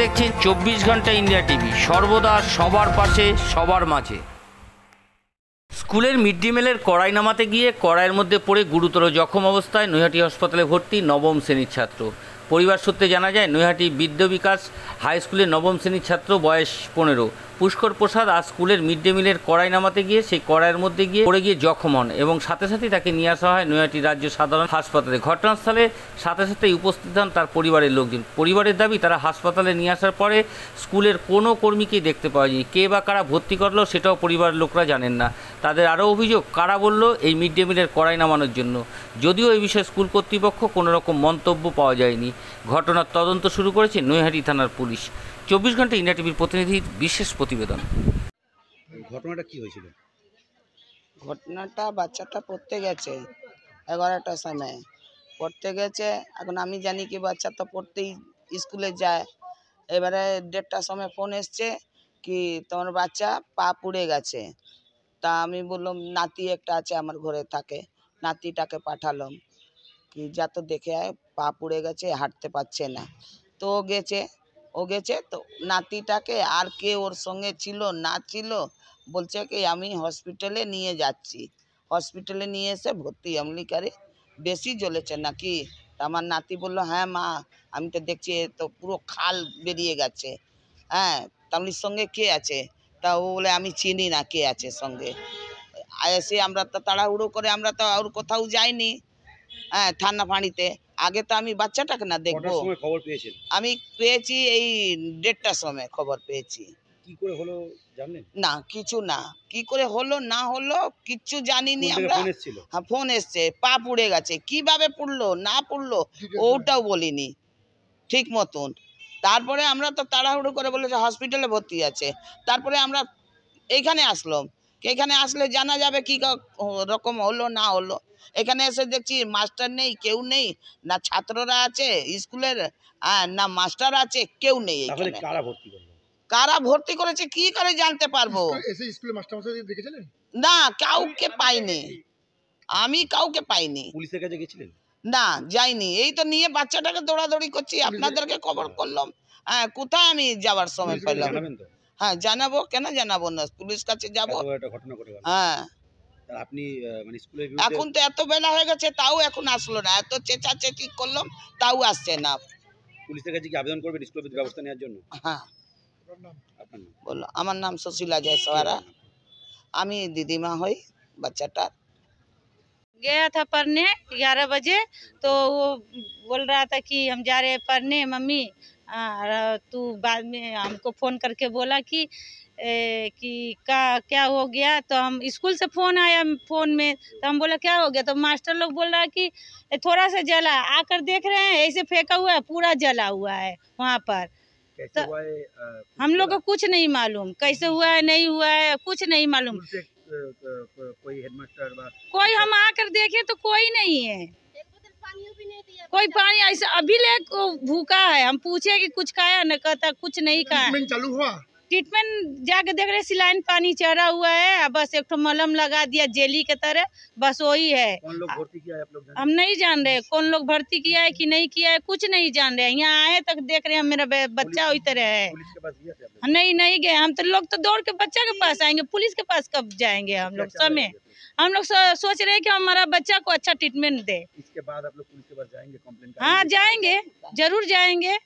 দেখছেন চব্বিশ ঘন্টা ইন্ডিয়া টিভি সর্বদা সবার পাশে সবার মাঝে স্কুলের মিড ডে মিলের কড়াই নামাতে গিয়ে কড়াইয়ের মধ্যে পড়ে গুরুতর জখম অবস্থায় নৈহাটি হাসপাতালে ভর্তি নবম শ্রেণীর ছাত্র পরিবার সূত্রে জানা যায় নৈহাটি বিদ্য বিকাশ হাই স্কুলের নবম শ্রেণীর ছাত্র বয়স পনেরো পুষ্কর প্রসাদ আজ স্কুলের মিড ডে মিলের কড়াই নামাতে গিয়ে সেই কড়াইয়ের মধ্যে গিয়ে পড়ে গিয়ে জখম হন এবং সাথে সাথে তাকে নিয়ে আসা হয় নৈহাটি রাজ্য সাধারণ হাসপাতালে ঘটনাস্থলে সাথে সাথেই উপস্থিত হন তার পরিবারের লোকজন পরিবারের দাবি তারা হাসপাতালে নিয়ে আসার পরে স্কুলের কোনো কর্মীকেই দেখতে পাওয়া যায় কে বা কারা ভর্তি করলো সেটাও পরিবারের লোকরা জানেন না তাদের আরও অভিযোগ কারা বলল এই মিড ডে মিলের কড়াই নামানোর জন্য যদিও এই বিষয়ে স্কুল কর্তৃপক্ষ কোনোরকম মন্তব্য পাওয়া যায়নি ঘটনার তদন্ত শুরু করেছে নৈহাটি থানার পুলিশ চব্বিশ ঘন্টা ইন্ডিয়া টিভির প্রতিনিধির বিশেষ প্রতিবেদন ঘটনাটা কি হয়েছিল ঘটনাটা বাচ্চাটা পড়তে গেছে এগারোটার সময় পড়তে গেছে এখন আমি জানি কি বাচ্চা তো পড়তেই স্কুলে যায় এবারে দেড়টার সময় ফোন এসছে কি তোমার বাচ্চা পা পুড়ে গেছে তা আমি বললাম নাতি একটা আছে আমার ঘরে থাকে নাতিটাকে পাঠালাম যা তো দেখে পা পুড়ে গেছে হাঁটতে পারছে না তো ও গেছে ও গেছে তো নাতিটাকে আর কে ওর সঙ্গে ছিল না ছিল বলছে কি আমি হসপিটালে নিয়ে যাচ্ছি হসপিটালে নিয়ে এসে ভর্তি করে বেশি জ্বলেছে নাকি আমার নাতি বললো হ্যাঁ মা আমি তো দেখছি এ তো পুরো খাল বেরিয়ে গেছে হ্যাঁ তামলির সঙ্গে কে আছে তা ও বলে আমি চিনি না কে আছে সঙ্গে এসে আমরা তো তাড়াহুড়ো করে আমরা তো আর কোথাও যাইনি হ্যাঁ থানা পানিতে আগে তো আমি বাচ্চাটাকে না দেখবো আমি পেয়েছি এই দেড়টার সময় খবর পেয়েছি না কিছু না কি করে হলো না হলো কিচ্ছু জানিনি আমরা হ্যাঁ ফোন এসছে পা পুড়ে গেছে কিভাবে পুড়লো না পুড়লো ওটাও বলিনি ঠিক মতন তারপরে আমরা তো তাড়াহুড়ো করে বলেছি হসপিটালে ভর্তি আছে তারপরে আমরা এইখানে আসলাম এখানে আসলে জানা যাবে কি রকম হলো না হলো এখানে এসে দেখছি মাস্টার নেই কেউ নেই না ছাত্ররা আছে স্কুলের না মাস্টার আছে কেউ নেই কারা ভর্তি করেছে কি করে জানতে পারবো না কাউকে পাইনি আমি কাউকে পাইনি পুলিশের কাছে গেছিলেন না যাইনি এই তো নিয়ে বাচ্চাটাকে দৌড়াদৌড়ি করছি আপনাদেরকে খবর করলাম হ্যাঁ কোথায় আমি যাওয়ার সময় পেলাম হ্যাঁ জানাবো কেন জানাবো না পুলিশ কাছে যাবো হ্যাঁ মানে এখন তো এত বেলা হয়ে গেছে তাও এখন আসলো না এত চেঁচি করলাম তাও আসছে না পুলিশের কাছে কি আবেদন করবেন ব্যবস্থা নেওয়ার জন্য হ্যাঁ বলো আমার নাম সুশীলা জয়সওয়ারা আমি দিদিমা হই বাচ্চাটার गया था पढ़ने ग्यारह बजे तो वो बोल रहा तो बाद में हमको फ़ोन करके बोला कि ए, कि का क्या हो गया तो हम स्कूल से फ़ोन आया फ़ोन में तो हम बोला क्या हो गया तो मास्टर लोग बोल रहा है कि थोड़ा सा जला आकर देख रहे हैं ऐसे फेंका हुआ है पूरा जला हुआ है वहाँ पर तो हम लोग को कुछ नहीं मालूम कैसे हुआ है नहीं हुआ है कुछ नहीं मालूम कोई हेडमास्टर कोई हम आकर देखे तो कोई नहीं है कोई पानी ऐसा अभी ले भूखा है हम पूछे कि कुछ खाया न कहता कुछ नहीं खाया चालू हुआ ट्रीटमेंट जाके देख रहे सिलाइन पानी चढ़ा हुआ है बस एक मलम लगा दिया जेली के तरह बस वही है कौन लोग भर्ती किया है आप लोग हम नहीं जान रहे कौन लोग भर्ती किया है कि नहीं किया है कुछ नहीं जान रहे यहाँ आए तक देख रहे हैं मेरा बच्चा वही तरह है नहीं नहीं गए हम तो लोग तो दौड़ के बच्चा के पास आएंगे पुलिस के पास कब जाएंगे हम लोग समय हम लोग सोच रहे हैं कि हमारा बच्चा को अच्छा ट्रीटमेंट दे इसके बाद आप लोग पुलिस के पास जाएंगे हाँ जाएंगे जरूर जाएंगे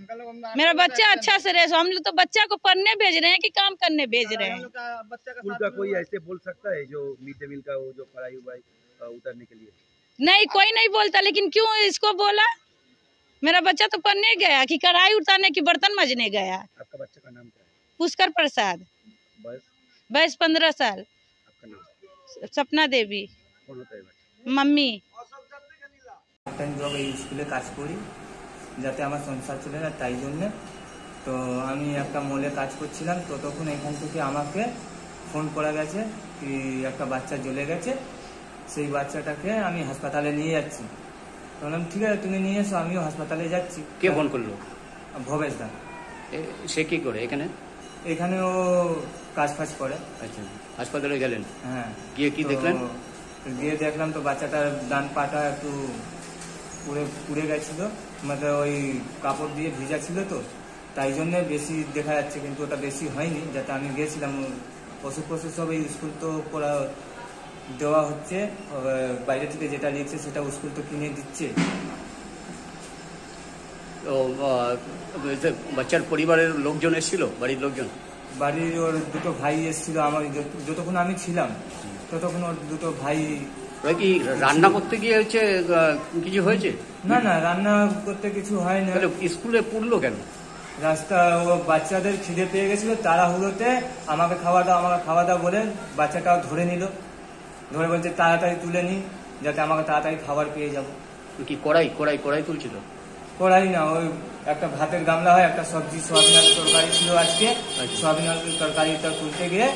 मेरा बच्चा अच्छा से रहे हम लोग तो बच्चा को पढ़ने भेज रहे हैं कि काम करने भेज रहे हैं स्कूल का कोई ऐसे बोल सकता है जो मिड डे मील का वो जो पढ़ाई हुआ उतरने के लिए नहीं कोई नहीं बोलता लेकिन क्यों इसको बोला मेरा बच्चा तो पढ़ने गया कि कढ़ाई उतारने की बर्तन मजने गया आपका बच्चा का नाम क्या है पुष्कर प्रसाद बस पंद्रह साल सपना देवी मम्मी स्कूल যাতে আমার সংসার চলে যায় তাই জন্যে তো আমি একটা মলে কাজ করছিলাম তো তখন এখান থেকে আমাকে ফোন করা গেছে কি একটা বাচ্চা জ্বলে গেছে সেই বাচ্চাটাকে আমি হাসপাতালে নিয়ে যাচ্ছি বললাম ঠিক আছে তুমি নিয়ে এসো আমিও হাসপাতালে যাচ্ছি কে ফোন করলো ভবেশ দা সে কি করে এখানে এখানে ও কাজ ফাজ করে আচ্ছা হাসপাতালে গেলেন হ্যাঁ গিয়ে কি দেখলেন গিয়ে দেখলাম তো বাচ্চাটার ডান পাটা একটু পুড়ে পুড়ে গেছিলো মানে ওই কাপড় দিয়ে ভিজা ছিল তো তাই জন্যে বেশি দেখা যাচ্ছে কিন্তু ওটা বেশি হয়নি যাতে আমি গিয়েছিলাম ওষুধ পশু সব এই স্কুল তো করা দেওয়া হচ্ছে বাইরে থেকে যেটা নিচ্ছে সেটা স্কুল তো কিনে দিচ্ছে তো বাচ্চার পরিবারের লোকজন এসেছিল বাড়ির লোকজন বাড়ির ওর দুটো ভাই এসেছিল আমার যতক্ষণ আমি ছিলাম ততক্ষণ ওর দুটো ভাই কি রান্না করতে গিয়ে হচ্ছে কিছু হয়েছে না না রান্না করতে কিছু হয় না স্কুলে পড়লো কেন রাস্তা ও বাচ্চাদের খিদে পেয়ে গেছিল তাড়াহুড়োতে আমাকে খাওয়া দাও আমাকে খাওয়া দাও বলে বাচ্চাটাও ধরে নিল ধরে বলছে তাড়াতাড়ি তুলে নি যাতে আমাকে তাড়াতাড়ি খাবার পেয়ে যাব কি কড়াই কড়াই কড়াই তুলছিল কড়াই না ওই একটা ভাতের গামলা হয় একটা সবজি সোয়াবিন তরকারি ছিল আজকে আচ্ছা। সোয়াবিন তরকারিটা তুলতে গিয়ে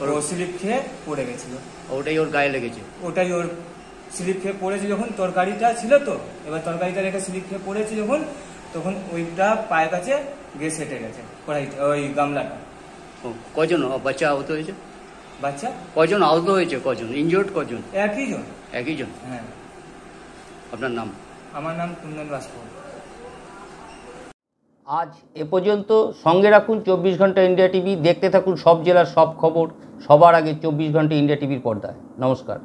ওর স্লিপ খেয়ে পড়ে গেছিল ওটাই ওর গায়ে লেগেছে ওটাই ওর স্লিপ খেয়ে পড়েছে যখন তরকারিটা ছিল তো এবার তরকারিটা রেখে স্লিপ খেয়ে পড়েছে যখন তখন ওইটা পায়ের কাছে গিয়ে সেটে গেছে কড়াইটা ওই গামলাটা কজন বাচ্চা আহত হয়েছে বাচ্চা কজন আহত হয়েছে কজন ইনজোর্ড কজন একই জন একই জন হ্যাঁ আপনার নাম আমার নাম কুন্দন বাসপুর আজ এ পর্যন্ত সঙ্গে রাখুন চব্বিশ ঘন্টা ইন্ডিয়া টিভি দেখতে থাকুন সব জেলার সব খবর সবার আগে চব্বিশ ঘন্টা ইন্ডিয়া টিভির পর্দায় নমস্কার